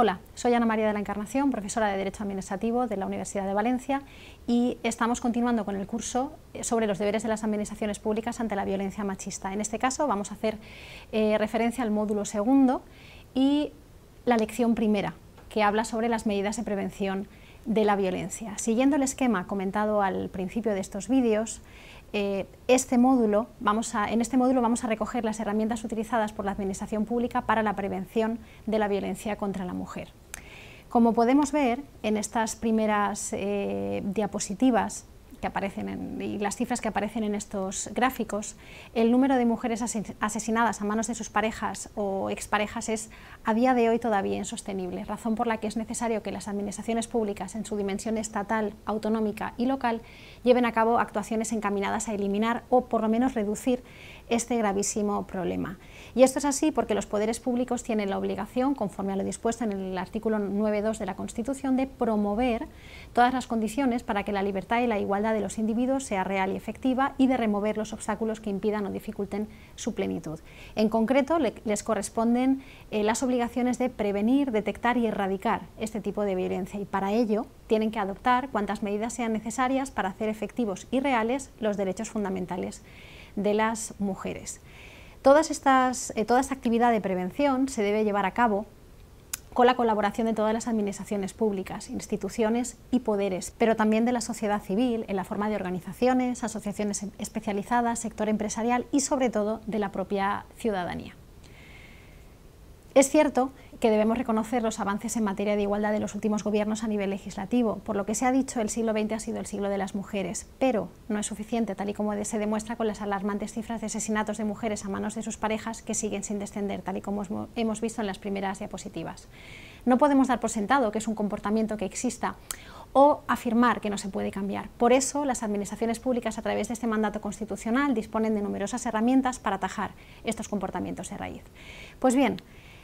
Hola, soy Ana María de la Encarnación, profesora de Derecho Administrativo de la Universidad de Valencia y estamos continuando con el curso eh, sobre los deberes de las administraciones públicas ante la violencia machista. En este caso vamos a hacer eh, referencia al módulo segundo y la lección primera, que habla sobre las medidas de prevención de la violencia. Siguiendo el esquema comentado al principio de estos vídeos, eh, este módulo vamos a, en este módulo vamos a recoger las herramientas utilizadas por la Administración Pública para la prevención de la violencia contra la mujer. Como podemos ver en estas primeras eh, diapositivas, que aparecen y las cifras que aparecen en estos gráficos, el número de mujeres asesinadas a manos de sus parejas o exparejas es a día de hoy todavía insostenible, razón por la que es necesario que las administraciones públicas en su dimensión estatal, autonómica y local lleven a cabo actuaciones encaminadas a eliminar o por lo menos reducir este gravísimo problema. Y esto es así porque los poderes públicos tienen la obligación, conforme a lo dispuesto en el artículo 9.2 de la Constitución, de promover todas las condiciones para que la libertad y la igualdad de los individuos sea real y efectiva y de remover los obstáculos que impidan o dificulten su plenitud. En concreto, les corresponden eh, las obligaciones de prevenir, detectar y erradicar este tipo de violencia y para ello tienen que adoptar cuantas medidas sean necesarias para hacer efectivos y reales los derechos fundamentales de las mujeres. Todas estas, eh, toda esta actividad de prevención se debe llevar a cabo con la colaboración de todas las administraciones públicas, instituciones y poderes, pero también de la sociedad civil en la forma de organizaciones, asociaciones especializadas, sector empresarial y sobre todo de la propia ciudadanía. Es cierto que debemos reconocer los avances en materia de igualdad de los últimos gobiernos a nivel legislativo. Por lo que se ha dicho, el siglo XX ha sido el siglo de las mujeres, pero no es suficiente, tal y como se demuestra con las alarmantes cifras de asesinatos de mujeres a manos de sus parejas que siguen sin descender, tal y como hemos visto en las primeras diapositivas. No podemos dar por sentado que es un comportamiento que exista o afirmar que no se puede cambiar. Por eso, las administraciones públicas, a través de este mandato constitucional, disponen de numerosas herramientas para atajar estos comportamientos de raíz. Pues bien,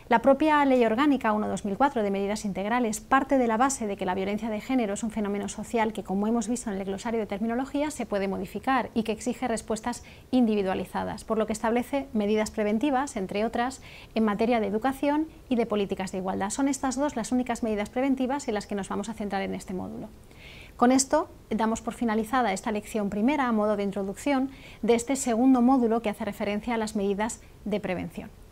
la propia Ley Orgánica 1 de Medidas Integrales parte de la base de que la violencia de género es un fenómeno social que, como hemos visto en el glosario de terminología, se puede modificar y que exige respuestas individualizadas, por lo que establece medidas preventivas, entre otras, en materia de educación y de políticas de igualdad. Son estas dos las únicas medidas preventivas en las que nos vamos a centrar en este módulo. Con esto damos por finalizada esta lección primera a modo de introducción de este segundo módulo que hace referencia a las medidas de prevención.